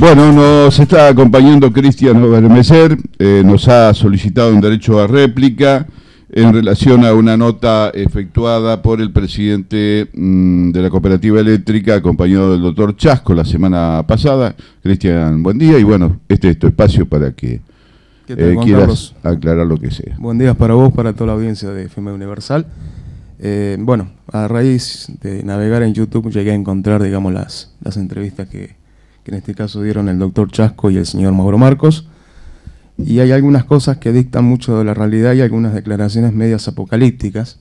Bueno, nos está acompañando Cristian Obermeser, eh, nos ha solicitado un derecho a réplica en relación a una nota efectuada por el presidente mm, de la cooperativa eléctrica, acompañado del doctor Chasco la semana pasada. Cristian, buen día y bueno, este es tu espacio para que eh, quieras aclarar lo que sea. Buen día para vos, para toda la audiencia de FM Universal. Eh, bueno, a raíz de navegar en YouTube llegué a encontrar, digamos, las, las entrevistas que que en este caso dieron el doctor Chasco y el señor Mauro Marcos. Y hay algunas cosas que dictan mucho de la realidad y algunas declaraciones medias apocalípticas,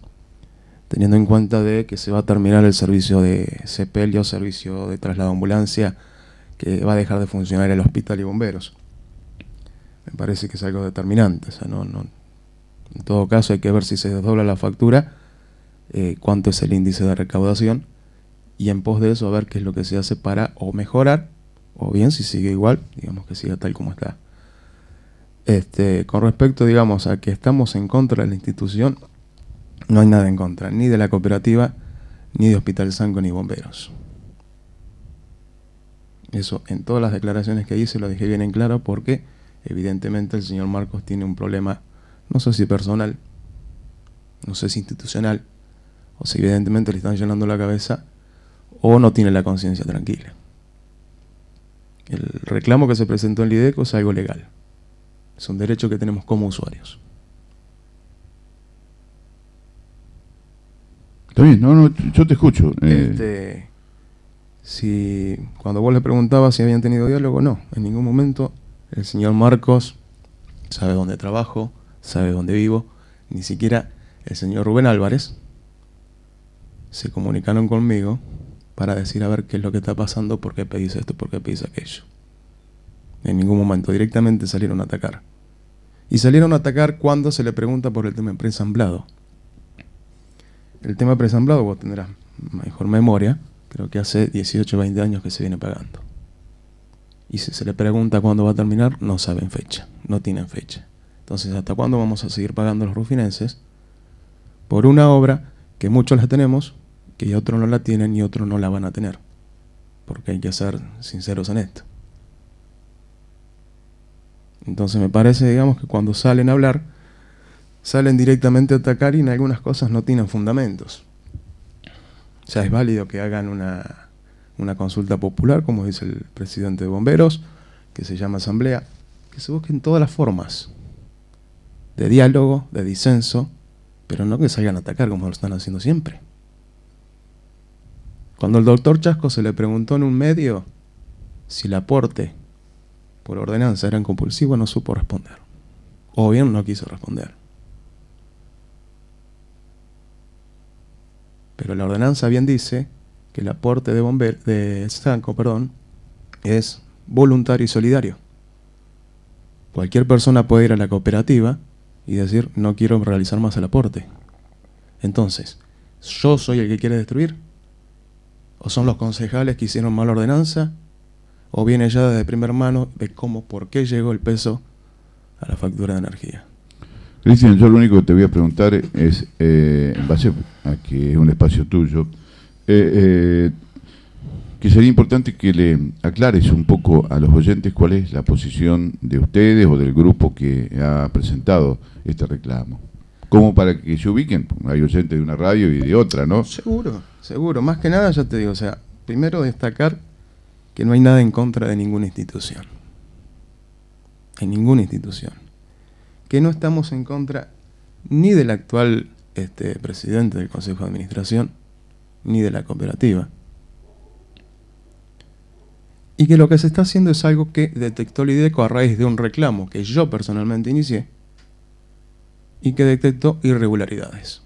teniendo en cuenta de que se va a terminar el servicio de el servicio de traslado a ambulancia, que va a dejar de funcionar el hospital y bomberos. Me parece que es algo determinante. en todo caso hay que ver si se desdobla la factura, eh, cuánto es el índice de recaudación, y en pos de eso a ver qué es lo que se hace para o mejorar o bien si sigue igual, digamos que siga tal como está. Este, con respecto, digamos, a que estamos en contra de la institución, no hay nada en contra, ni de la cooperativa, ni de Hospital Sanco, ni bomberos. Eso en todas las declaraciones que hice lo dejé bien en claro porque evidentemente el señor Marcos tiene un problema, no sé si personal, no sé si institucional, o si evidentemente le están llenando la cabeza, o no tiene la conciencia tranquila el reclamo que se presentó en Lideco es algo legal. Es un derecho que tenemos como usuarios. Está bien, no, no, yo te escucho. Eh. Este, si cuando vos le preguntabas si habían tenido diálogo, no, en ningún momento el señor Marcos sabe dónde trabajo, sabe dónde vivo, ni siquiera el señor Rubén Álvarez se comunicaron conmigo para decir a ver qué es lo que está pasando, por qué pedís esto, por qué pedís aquello. En ningún momento, directamente salieron a atacar. Y salieron a atacar cuando se le pregunta por el tema presamblado. El tema presamblado, vos tendrás mejor memoria, creo que hace 18 o 20 años que se viene pagando. Y si se le pregunta cuándo va a terminar, no saben fecha, no tienen fecha. Entonces, ¿hasta cuándo vamos a seguir pagando los rufinenses por una obra que muchos la tenemos, que otros no la tienen y otros no la van a tener. Porque hay que ser sinceros en esto. Entonces me parece, digamos, que cuando salen a hablar, salen directamente a atacar y en algunas cosas no tienen fundamentos. O sea, es válido que hagan una, una consulta popular, como dice el presidente de bomberos, que se llama asamblea, que se busquen todas las formas de diálogo, de disenso, pero no que salgan a atacar como lo están haciendo siempre. Cuando el doctor Chasco se le preguntó en un medio si el aporte por ordenanza era compulsivo, no supo responder. O bien no quiso responder. Pero la ordenanza bien dice que el aporte de, bomber, de Sanco perdón, es voluntario y solidario. Cualquier persona puede ir a la cooperativa y decir, no quiero realizar más el aporte. Entonces, ¿yo soy el que quiere destruir? o son los concejales que hicieron mala ordenanza, o viene ya desde primer mano de cómo, por qué llegó el peso a la factura de energía. Cristian, yo lo único que te voy a preguntar es, eh, en base a que es un espacio tuyo, eh, eh, que sería importante que le aclares un poco a los oyentes cuál es la posición de ustedes o del grupo que ha presentado este reclamo. Como para que se ubiquen, hay oyentes de una radio y de otra, ¿no? Seguro. Seguro, más que nada, yo te digo, o sea, primero destacar que no hay nada en contra de ninguna institución. En ninguna institución. Que no estamos en contra ni del actual este, presidente del Consejo de Administración, ni de la cooperativa. Y que lo que se está haciendo es algo que detectó el IDECO a raíz de un reclamo que yo personalmente inicié y que detectó irregularidades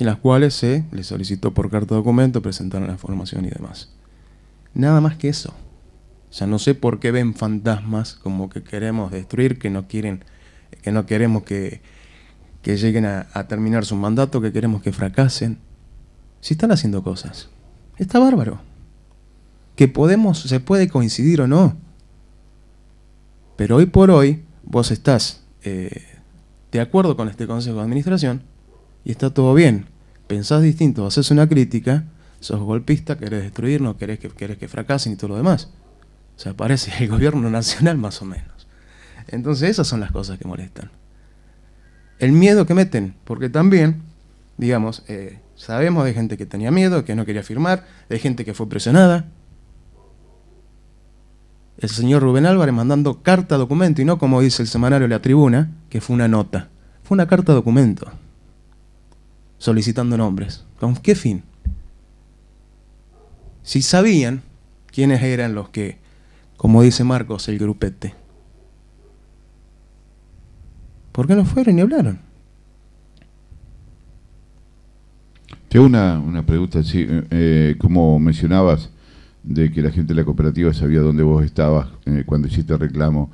en las cuales se le solicitó por carta de documento ...presentaron la formación y demás. Nada más que eso. O sea, no sé por qué ven fantasmas como que queremos destruir, que no quieren, que no queremos que, que lleguen a, terminar su mandato, que queremos que fracasen. Si están haciendo cosas. Está bárbaro. Que podemos, se puede coincidir o no. Pero hoy por hoy, vos estás eh, de acuerdo con este consejo de administración, y está todo bien. Pensás distinto, haces una crítica, sos golpista, querés destruirnos, querés que, que fracasen y todo lo demás. O sea, parece el gobierno nacional más o menos. Entonces esas son las cosas que molestan. El miedo que meten, porque también, digamos, eh, sabemos de gente que tenía miedo, que no quería firmar, de gente que fue presionada. El señor Rubén Álvarez mandando carta documento y no como dice el semanario La Tribuna, que fue una nota. Fue una carta documento solicitando nombres. ¿Con qué fin? Si sabían quiénes eran los que, como dice Marcos, el grupete. ¿Por qué no fueron y hablaron? Tengo una, una pregunta, sí, eh, eh, como mencionabas, de que la gente de la cooperativa sabía dónde vos estabas eh, cuando hiciste el reclamo.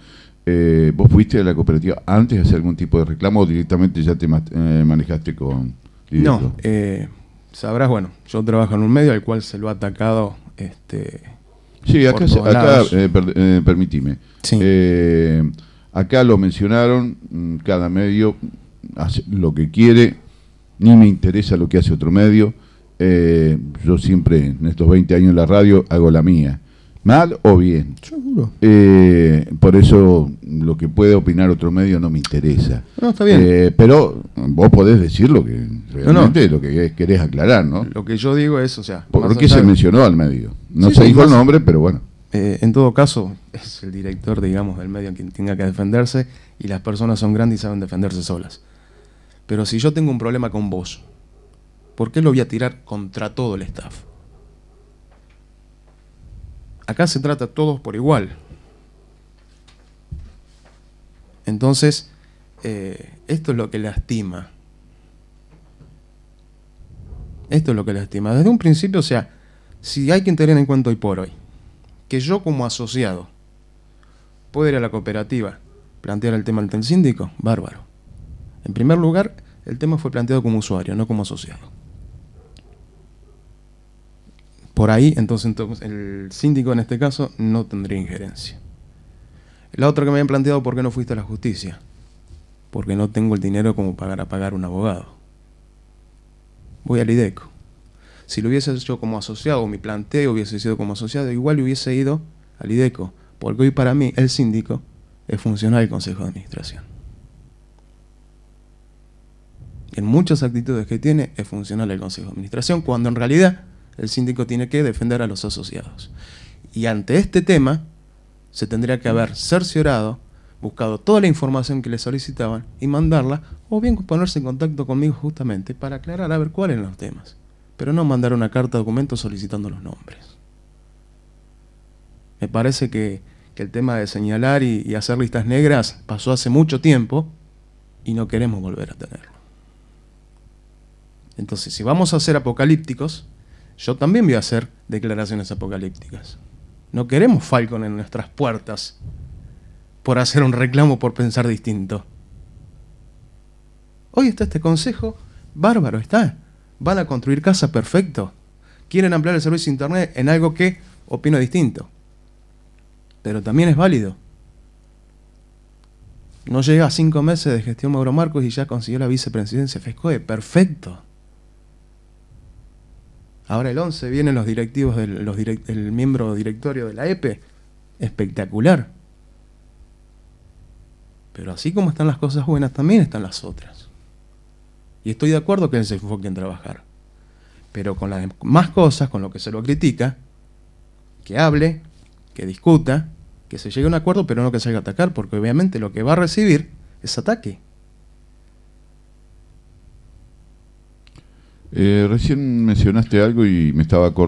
¿Vos fuiste a la cooperativa antes de hacer algún tipo de reclamo o directamente ya te manejaste con, no, eh, sabrás, bueno, yo trabajo en un medio al cual se lo ha atacado. Este, sí, acá, permitime. acá lo mencionaron, mm, cada medio hace lo que quiere, ni me interesa lo que hace otro medio. Eh, yo siempre, en estos 20 años en la radio, hago la mía mal o bien. Seguro. Eh, por eso lo que puede opinar otro medio no me interesa. No, está bien. Eh, pero vos podés decir lo que realmente lo que querés aclarar, ¿no? Lo que yo digo es, o sea... ¿Por qué se mencionó al medio? No se dijo el nombre, pero bueno. Eh, en todo caso, es el director, digamos, del medio quien tenga que defenderse y las personas son grandes y saben defenderse solas. Pero si yo tengo un problema con vos, ¿por qué lo voy a tirar contra todo el staff? Acá se trata a todos por igual. Entonces, eh, esto es lo que lastima. Esto es lo que lastima. Desde un principio, o sea, si hay que tener en cuenta hoy por hoy, que yo como asociado puedo ir a la cooperativa, plantear el tema ante el síndico, bárbaro. En primer lugar, el tema fue planteado como usuario, no como asociado por ahí, entonces, el síndico en este caso no tendría injerencia. La otra que me habían planteado, ¿por qué no fuiste a la justicia? Porque no tengo el dinero como para pagar un abogado. Voy al IDECO. Si lo hubiese hecho como asociado, mi planteo hubiese sido como asociado, igual hubiese ido al IDECO. Porque hoy para mí el síndico es funcional del Consejo de Administración. En muchas actitudes que tiene es funcional el Consejo de Administración, cuando en realidad el síndico tiene que defender a los asociados. Y ante este tema, se tendría que haber cerciorado, buscado toda la información que le solicitaban y mandarla, o bien ponerse en contacto conmigo justamente para aclarar a ver cuáles eran los temas. Pero no mandar una carta de documento solicitando los nombres. Me parece que, el tema de señalar y, y hacer listas negras pasó hace mucho tiempo y no queremos volver a tenerlo. Entonces, si vamos a ser apocalípticos, yo también voy a hacer declaraciones apocalípticas. No queremos Falcon en nuestras puertas por hacer un reclamo por pensar distinto. Hoy está este consejo, bárbaro está. Van a construir casa, perfecto. Quieren ampliar el servicio de Internet en algo que opino distinto. Pero también es válido. No llega a cinco meses de gestión Mauro Marcos y ya consiguió la vicepresidencia FESCOE. Perfecto. Ahora el 11 vienen los directivos, del los el miembro directorio de la EPE. Espectacular. Pero así como están las cosas buenas, también están las otras. Y estoy de acuerdo que se enfoque en trabajar. Pero con las más cosas, con lo que se lo critica, que hable, que discuta, que se llegue a un acuerdo, pero no que salga a atacar, porque obviamente lo que va a recibir es ataque. Eh, recién mencionaste algo y me estaba acordando